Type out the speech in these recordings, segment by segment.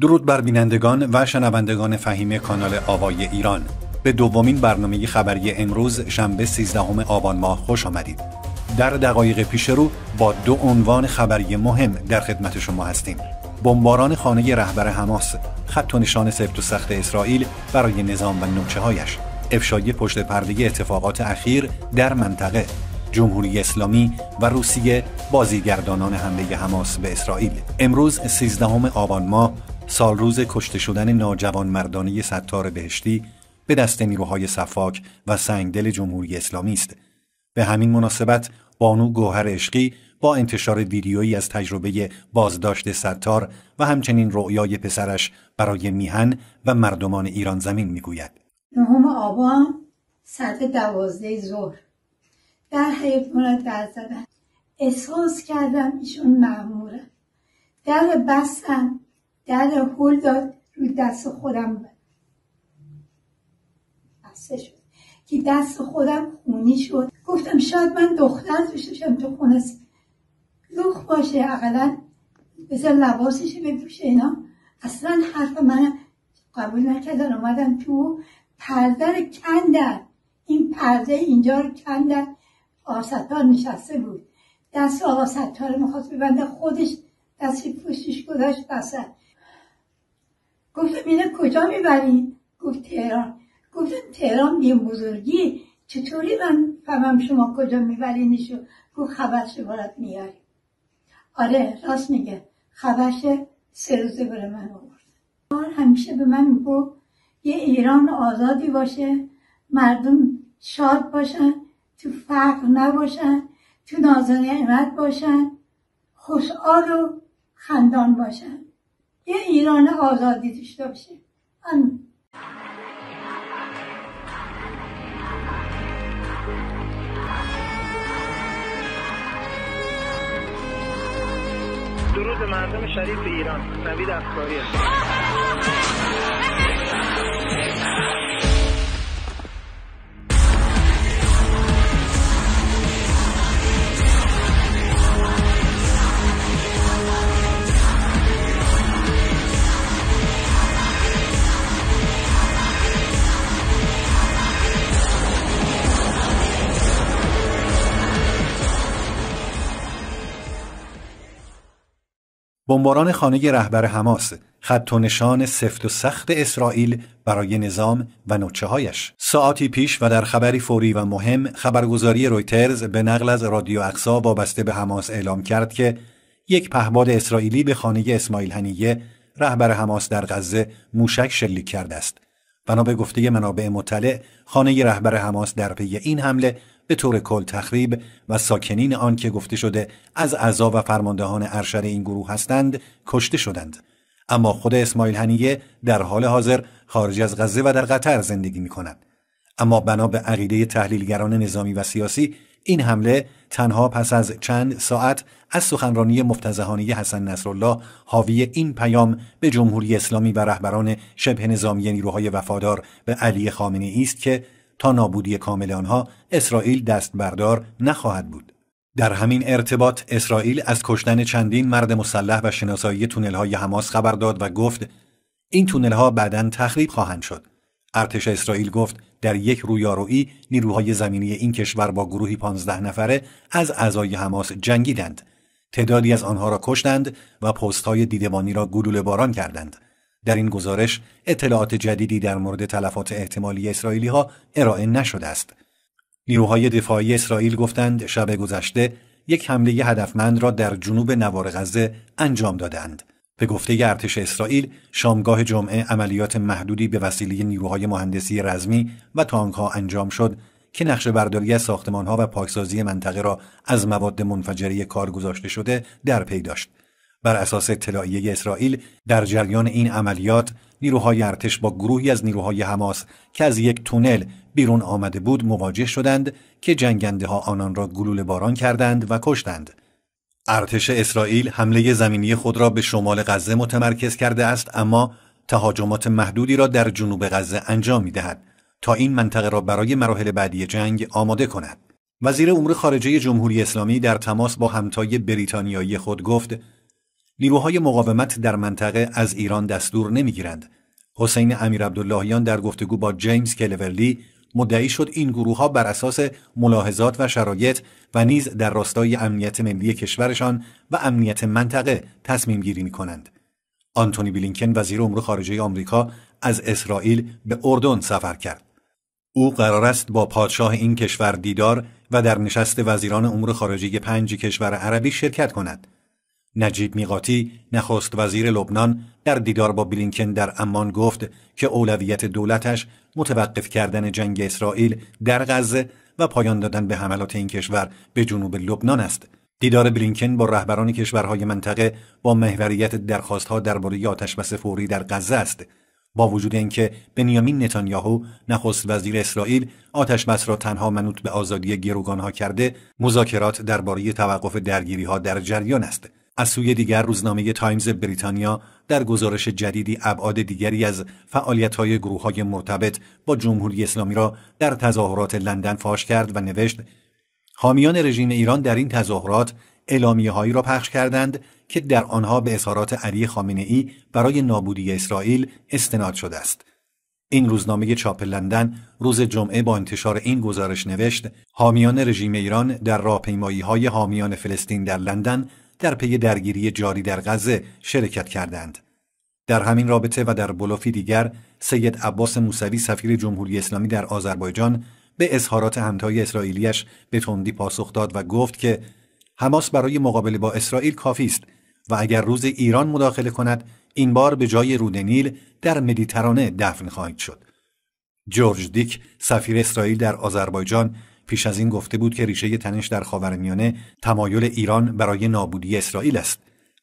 درود بر بینندگان و شنوندگان فهیم کانال آوای ایران به دومین برنامه خبری امروز شنبه 13 آبان ماه خوش آمدید در دقایق پیش رو با دو عنوان خبری مهم در خدمت شما هستیم بمباران خانه رهبر حماس خط و نشان سفت و سخت اسرائیل برای نظام و نوچه هایش افشای پشت پرده اتفاقات اخیر در منطقه جمهوری اسلامی و روسیه بازیگردانان حمله حماس به اسرائیل امروز 13 آبان ماه سال روز کشته شدن ناجوان مردانی ستار بهشتی به دست نیروهای صفاک و سنگدل جمهوری اسلامی است. به همین مناسبت بانو گوهر عشقی با انتشار ویدیویی از تجربه بازداشت ستار و همچنین رؤیای پسرش برای میهن و مردمان ایران زمین میگوید. نهم آبان ساعت دوازده ظهر در حیوانات در زدن احساس کردم ایشون معموره در بستن در هل داد روی دست خودم بسته شد که دست خودم خونی شد گفتم شاید من دختر داشته تو خونه لخ باشه اقلا بذار لباسش بپوشه اینا اصلا حرف من قبول نکردن اومدم تو پرده رو کندن این پرده اینجا رو کندن آستار نشسته بود دست آستار رو میخواست ببنده خودش دستی پشتش گذاشت بسد گفتم اینا کجا میبرین؟ گفت تهران گفتم تهران بیم بزرگی چطوری من فهمم شما کجا میبرینشو گفت خبرش برات میاری آره راست میگه خبرش سه روزه بره من آورد همیشه به من گفت یه ایران آزادی باشه مردم شاد باشن تو فقر نباشن تو نازنعمت باشن خوشحال و خندان باشن یه ایران آزادی داشته باشه درود مردم شریف ایران نوید افکاری بمباران خانه رهبر حماس خط و نشان سفت و سخت اسرائیل برای نظام و نوچه هایش. ساعتی پیش و در خبری فوری و مهم خبرگزاری رویترز به نقل از رادیو اقصا وابسته به حماس اعلام کرد که یک پهباد اسرائیلی به خانه اسماعیل هنیه رهبر حماس در غزه موشک شلیک کرده است. بنا به گفته منابع مطلع خانه رهبر حماس در پی این حمله به طور کل تخریب و ساکنین آن که گفته شده از اعضا و فرماندهان ارشد این گروه هستند کشته شدند اما خود اسماعیل هنیه در حال حاضر خارج از غزه و در قطر زندگی می کند اما بنا به عقیده تحلیلگران نظامی و سیاسی این حمله تنها پس از چند ساعت از سخنرانی مفتزهانی حسن نصرالله حاوی این پیام به جمهوری اسلامی و رهبران شبه نظامی نیروهای یعنی وفادار به علی خامنه است که تا نابودی کامل آنها اسرائیل دست بردار نخواهد بود. در همین ارتباط اسرائیل از کشتن چندین مرد مسلح و شناسایی تونل های حماس خبر داد و گفت این تونل ها بعدا تخریب خواهند شد. ارتش اسرائیل گفت در یک رویارویی نیروهای زمینی این کشور با گروهی 15 نفره از اعضای حماس جنگیدند. تعدادی از آنها را کشتند و های دیدبانی را گلوله باران کردند. در این گزارش اطلاعات جدیدی در مورد تلفات احتمالی اسرائیلی ها ارائه نشده است. نیروهای دفاعی اسرائیل گفتند شب گذشته یک حمله هدفمند را در جنوب نوار غزه انجام دادند. به گفته ارتش اسرائیل شامگاه جمعه عملیات محدودی به وسیله نیروهای مهندسی رزمی و تانک ها انجام شد که نقشه برداری از ساختمان ها و پاکسازی منطقه را از مواد منفجره کار گذاشته شده در پی داشت. بر اساس اطلاعیه اسرائیل در جریان این عملیات نیروهای ارتش با گروهی از نیروهای حماس که از یک تونل بیرون آمده بود مواجه شدند که جنگنده ها آنان را گلوله باران کردند و کشتند. ارتش اسرائیل حمله زمینی خود را به شمال غزه متمرکز کرده است اما تهاجمات محدودی را در جنوب غزه انجام می دهد تا این منطقه را برای مراحل بعدی جنگ آماده کند. وزیر امور خارجه جمهوری اسلامی در تماس با همتای بریتانیایی خود گفت نیروهای مقاومت در منطقه از ایران دستور نمیگیرند. حسین امیرعبداللهیان در گفتگو با جیمز کلورلی مدعی شد این گروه ها بر اساس ملاحظات و شرایط و نیز در راستای امنیت ملی کشورشان و امنیت منطقه تصمیم گیری می کنند. آنتونی بلینکن وزیر امور خارجه آمریکا از اسرائیل به اردن سفر کرد. او قرار است با پادشاه این کشور دیدار و در نشست وزیران امور خارجه پنج کشور عربی شرکت کند. نجیب میقاتی نخست وزیر لبنان در دیدار با بلینکن در امان گفت که اولویت دولتش متوقف کردن جنگ اسرائیل در غزه و پایان دادن به حملات این کشور به جنوب لبنان است دیدار بلینکن با رهبران کشورهای منطقه با محوریت درخواستها درباره آتشبس فوری در غزه است با وجود اینکه بنیامین نتانیاهو نخست وزیر اسرائیل آتشبس را تنها منوط به آزادی گروگانها کرده مذاکرات درباره توقف درگیریها در جریان است از سوی دیگر روزنامه تایمز بریتانیا در گزارش جدیدی ابعاد دیگری از فعالیت های گروه های مرتبط با جمهوری اسلامی را در تظاهرات لندن فاش کرد و نوشت حامیان رژیم ایران در این تظاهرات هایی را پخش کردند که در آنها به اظهارات علی ای برای نابودی اسرائیل استناد شده است. این روزنامه چاپ لندن روز جمعه با انتشار این گزارش نوشت حامیان رژیم ایران در راپیمایی های حامیان فلسطین در لندن در پی درگیری جاری در غزه شرکت کردند. در همین رابطه و در بلوفی دیگر سید عباس موسوی سفیر جمهوری اسلامی در آذربایجان به اظهارات همتای اسرائیلیش به تندی پاسخ داد و گفت که حماس برای مقابله با اسرائیل کافی است و اگر روز ایران مداخله کند این بار به جای رود نیل در مدیترانه دفن خواهید شد. جورج دیک سفیر اسرائیل در آذربایجان پیش از این گفته بود که ریشه تنش در خاورمیانه تمایل ایران برای نابودی اسرائیل است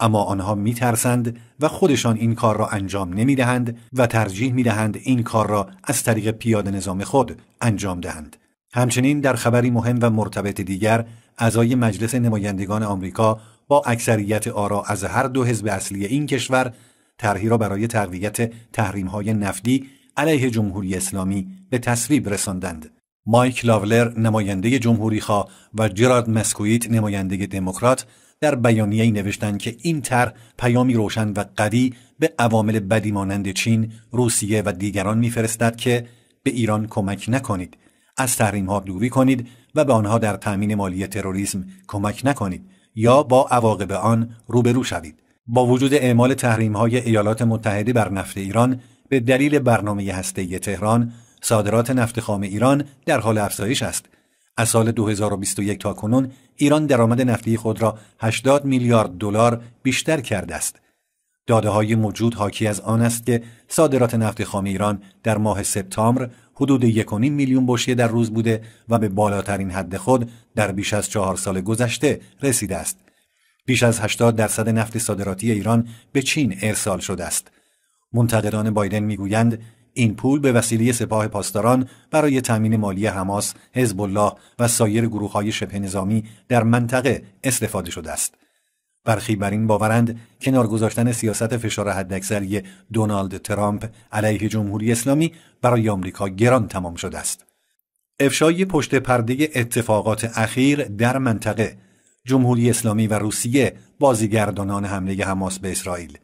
اما آنها میترسند و خودشان این کار را انجام نمیدهند و ترجیح میدهند این کار را از طریق پیاده نظام خود انجام دهند همچنین در خبری مهم و مرتبط دیگر اعضای مجلس نمایندگان آمریکا با اکثریت آرا از هر دو حزب اصلی این کشور طرحی را برای تقویت تحریم‌های نفتی علیه جمهوری اسلامی به تصویب رساندند مایک لاولر نماینده جمهوریخواه و جراد مسکویت نماینده دموکرات در بیانیه‌ای نوشتند که این طرح پیامی روشن و قوی به عوامل بدی مانند چین، روسیه و دیگران میفرستد که به ایران کمک نکنید، از تحریم‌ها دوری کنید و به آنها در تامین مالی تروریسم کمک نکنید یا با عواقب آن روبرو شوید. با وجود اعمال های ایالات متحده بر نفت ایران به دلیل برنامه هسته‌ای تهران صادرات نفت خام ایران در حال افزایش است. از سال 2021 تا کنون ایران درآمد نفتی خود را 80 میلیارد دلار بیشتر کرده است. داده های موجود حاکی از آن است که صادرات نفت خام ایران در ماه سپتامبر حدود 1.5 میلیون بشکه در روز بوده و به بالاترین حد خود در بیش از چهار سال گذشته رسیده است. بیش از 80 درصد نفت صادراتی ایران به چین ارسال شده است. منتقدان بایدن میگویند این پول به وسیله سپاه پاسداران برای تامین مالی حماس، حزب الله و سایر گروههای شبه نظامی در منطقه استفاده شده است. برخی بر این باورند کنار گذاشتن سیاست فشار حداکثری دونالد ترامپ علیه جمهوری اسلامی برای آمریکا گران تمام شده است. افشای پشت پرده اتفاقات اخیر در منطقه جمهوری اسلامی و روسیه بازیگردانان حمله حماس به اسرائیل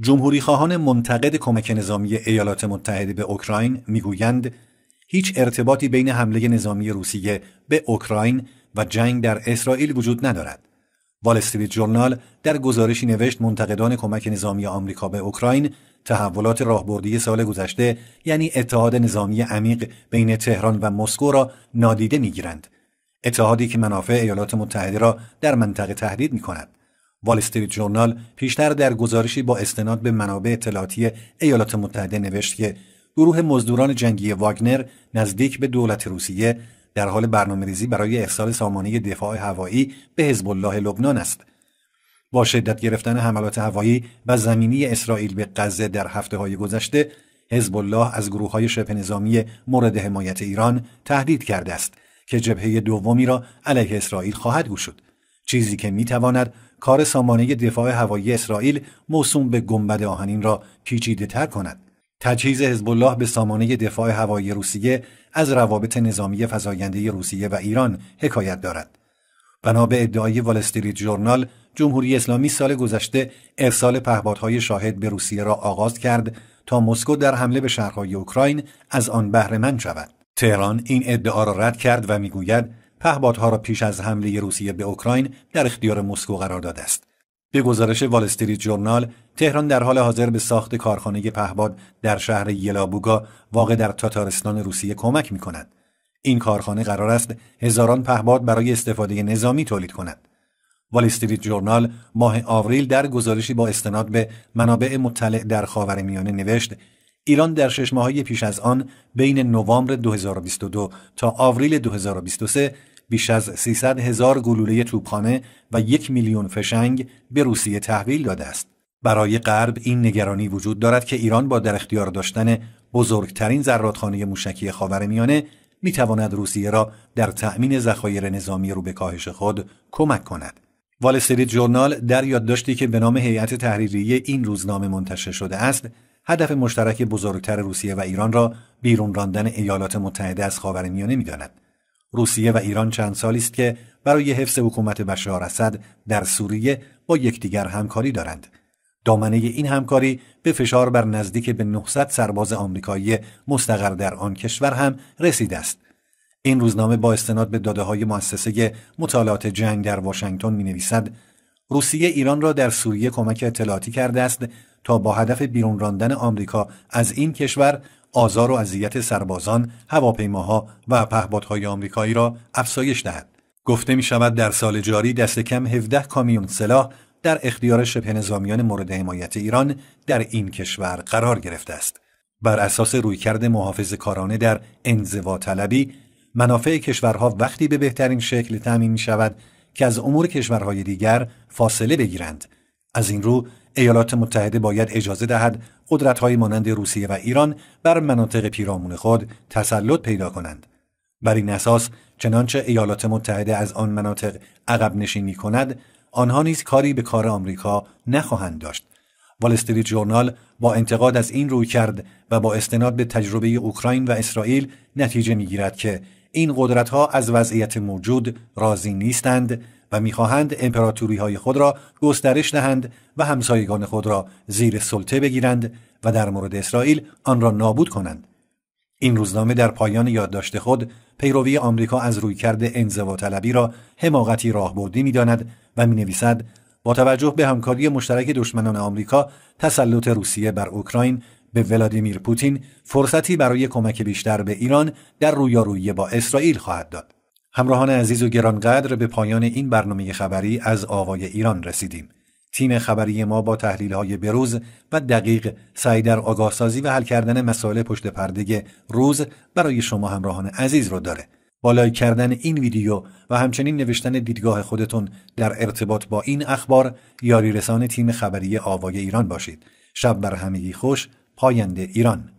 جمهوری خواهان منتقد کمک نظامی ایالات متحده به اوکراین میگویند هیچ ارتباطی بین حمله نظامی روسیه به اوکراین و جنگ در اسرائیل وجود ندارد. وال جورنال در گزارشی نوشت منتقدان کمک نظامی آمریکا به اوکراین تحولات راهبردی سال گذشته یعنی اتحاد نظامی عمیق بین تهران و مسکو را نادیده میگیرند. اتحادی که منافع ایالات متحده را در منطقه تهدید می کند. وال استریت جورنال پیشتر در گزارشی با استناد به منابع اطلاعاتی ایالات متحده نوشت که گروه مزدوران جنگی واگنر نزدیک به دولت روسیه در حال ریزی برای ارسال سامانه دفاع هوایی به حزب الله لبنان است. با شدت گرفتن حملات هوایی و زمینی اسرائیل به غزه در هفته های گذشته، حزب الله از گروه های شبه نظامی مورد حمایت ایران تهدید کرده است که جبهه دومی را علیه اسرائیل خواهد گشود. چیزی که میتواند کار سامانه دفاع هوایی اسرائیل موسوم به گنبد آهنین را پیچیده تر کند. تجهیز حزب الله به سامانه دفاع هوایی روسیه از روابط نظامی فزاینده روسیه و ایران حکایت دارد. بنا به ادعای وال استریت ژورنال، جمهوری اسلامی سال گذشته ارسال پهپادهای شاهد به روسیه را آغاز کرد تا مسکو در حمله به شهرهای اوکراین از آن بهره شود. تهران این ادعا را رد کرد و میگوید پهبادها را پیش از حمله روسیه به اوکراین در اختیار مسکو قرار داده است. به گزارش وال استریت جورنال، تهران در حال حاضر به ساخت کارخانه پهباد در شهر یلابوگا واقع در تاتارستان روسیه کمک می کند. این کارخانه قرار است هزاران پهباد برای استفاده نظامی تولید کند. وال استریت جورنال ماه آوریل در گزارشی با استناد به منابع مطلع در خاورمیانه نوشت ایران در شش ماهه پیش از آن بین نوامبر 2022 تا آوریل 2023 بیش از 300 هزار گلوله توپخانه و یک میلیون فشنگ به روسیه تحویل داده است. برای غرب این نگرانی وجود دارد که ایران با در اختیار داشتن بزرگترین زرادخانه موشکی خاورمیانه میتواند روسیه را در تأمین ذخایر نظامی رو به کاهش خود کمک کند. وال جورنال در یادداشتی که به نام هیئت تحریریه این روزنامه منتشر شده است هدف مشترک بزرگتر روسیه و ایران را بیرون راندن ایالات متحده از خاورمیانه میداند روسیه و ایران چند سالی است که برای حفظ حکومت بشار اسد در سوریه با یکدیگر همکاری دارند دامنه این همکاری به فشار بر نزدیک به 900 سرباز آمریکایی مستقر در آن کشور هم رسید است این روزنامه با استناد به داده های مؤسسه مطالعات جنگ در واشنگتن می نویسد روسیه ایران را در سوریه کمک اطلاعاتی کرده است تا با هدف بیرون راندن آمریکا از این کشور آزار و اذیت سربازان، هواپیماها و پهپادهای آمریکایی را افزایش دهد. گفته می شود در سال جاری دست کم 17 کامیون سلاح در اختیار شبه نظامیان مورد حمایت ایران در این کشور قرار گرفته است. بر اساس رویکرد محافظ کارانه در انزوا طلبی، منافع کشورها وقتی به بهترین شکل تعمین می شود که از امور کشورهای دیگر فاصله بگیرند از این رو ایالات متحده باید اجازه دهد قدرت‌های مانند روسیه و ایران بر مناطق پیرامون خود تسلط پیدا کنند بر این اساس چنانچه ایالات متحده از آن مناطق عقب نشینی کند آنها نیز کاری به کار آمریکا نخواهند داشت وال جورنال با انتقاد از این روی کرد و با استناد به تجربه اوکراین و اسرائیل نتیجه میگیرد که این قدرت ها از وضعیت موجود راضی نیستند و میخواهند امپراتوری های خود را گسترش دهند و همسایگان خود را زیر سلطه بگیرند و در مورد اسرائیل آن را نابود کنند. این روزنامه در پایان یادداشت خود پیروی آمریکا از رویکرد انزوا طلبی را حماقتی راهبردی میداند و می نویسد با توجه به همکاری مشترک دشمنان آمریکا تسلط روسیه بر اوکراین به ولادیمیر پوتین فرصتی برای کمک بیشتر به ایران در رویارویی با اسرائیل خواهد داد. همراهان عزیز و گرانقدر به پایان این برنامه خبری از آوای ایران رسیدیم. تیم خبری ما با تحلیل های بروز و دقیق سعی در سازی و حل کردن مسائل پشت پرده روز برای شما همراهان عزیز رو داره. بالای کردن این ویدیو و همچنین نوشتن دیدگاه خودتون در ارتباط با این اخبار یاری رسان تیم خبری آوای ایران باشید. شب بر همگی خوش پاینده ایران